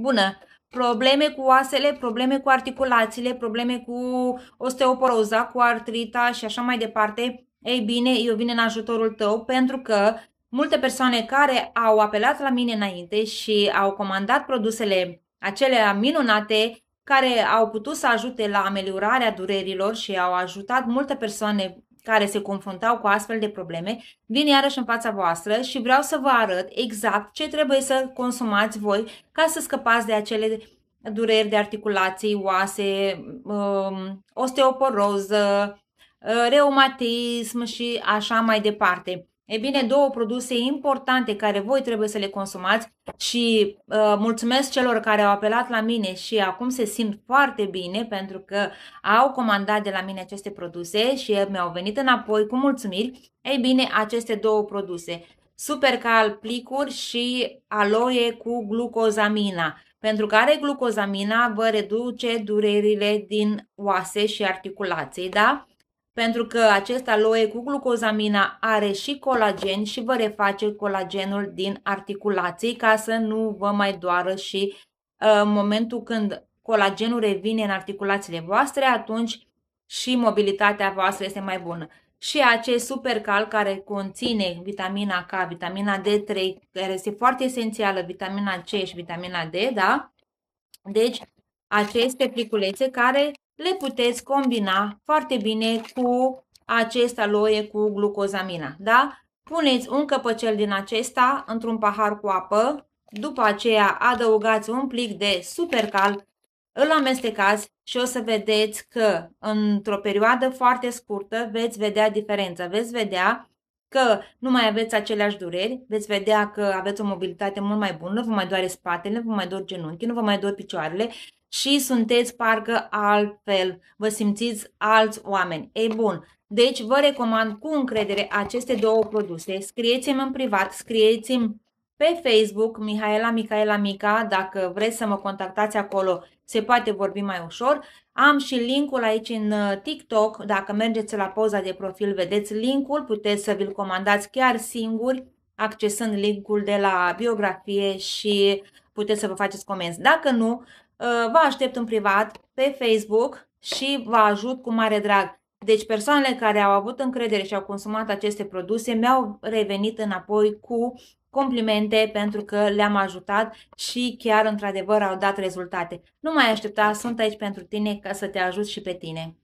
Bună! Probleme cu oasele, probleme cu articulațiile, probleme cu osteoporoza, cu artrita și așa mai departe. Ei bine, eu vin în ajutorul tău pentru că multe persoane care au apelat la mine înainte și au comandat produsele acelea minunate care au putut să ajute la ameliorarea durerilor și au ajutat multe persoane care se confruntau cu astfel de probleme vin iarăși în fața voastră și vreau să vă arăt exact ce trebuie să consumați voi ca să scăpați de acele dureri de articulații, oase, um, osteoporoză, uh, reumatism și așa mai departe. E bine, două produse importante care voi trebuie să le consumați și uh, mulțumesc celor care au apelat la mine și acum se simt foarte bine pentru că au comandat de la mine aceste produse și mi-au venit înapoi cu mulțumiri. Ei bine, aceste două produse, Supercal plicuri și aloe cu glucozamina pentru care glucozamina vă reduce durerile din oase și articulații, da? pentru că acest aloe cu glucozamina are și colagen și vă reface colagenul din articulații ca să nu vă mai doară și în uh, momentul când colagenul revine în articulațiile voastre, atunci și mobilitatea voastră este mai bună. Și acest supercal care conține vitamina K, vitamina D3, care este foarte esențială, vitamina C și vitamina D, da? Deci, aceste pliculețe care le puteți combina foarte bine cu acest aloe cu glucozamina. Da? Puneți un căpăcel din acesta într-un pahar cu apă, după aceea adăugați un plic de supercal, îl amestecați și o să vedeți că într-o perioadă foarte scurtă veți vedea diferența. Veți vedea că nu mai aveți aceleași dureri, veți vedea că aveți o mobilitate mult mai bună, vă mai doare spatele, vă mai dor genunchii, nu vă mai dor picioarele și sunteți parcă altfel, vă simțiți alți oameni. Ei bun, deci vă recomand cu încredere aceste două produse, scrieți-mi în privat, scrieți-mi pe Facebook, Mihaela Micaela Mica, dacă vreți să mă contactați acolo, se poate vorbi mai ușor. Am și linkul aici în uh, TikTok, dacă mergeți la poza de profil, vedeți linkul, puteți să vi-l comandați chiar singuri, accesând linkul de la biografie și puteți să vă faceți comenzi. Dacă nu, uh, vă aștept în privat pe Facebook și vă ajut cu mare drag. Deci persoanele care au avut încredere și au consumat aceste produse mi-au revenit înapoi cu complimente pentru că le-am ajutat și chiar într-adevăr au dat rezultate. Nu mai aștepta, sunt aici pentru tine ca să te ajut și pe tine.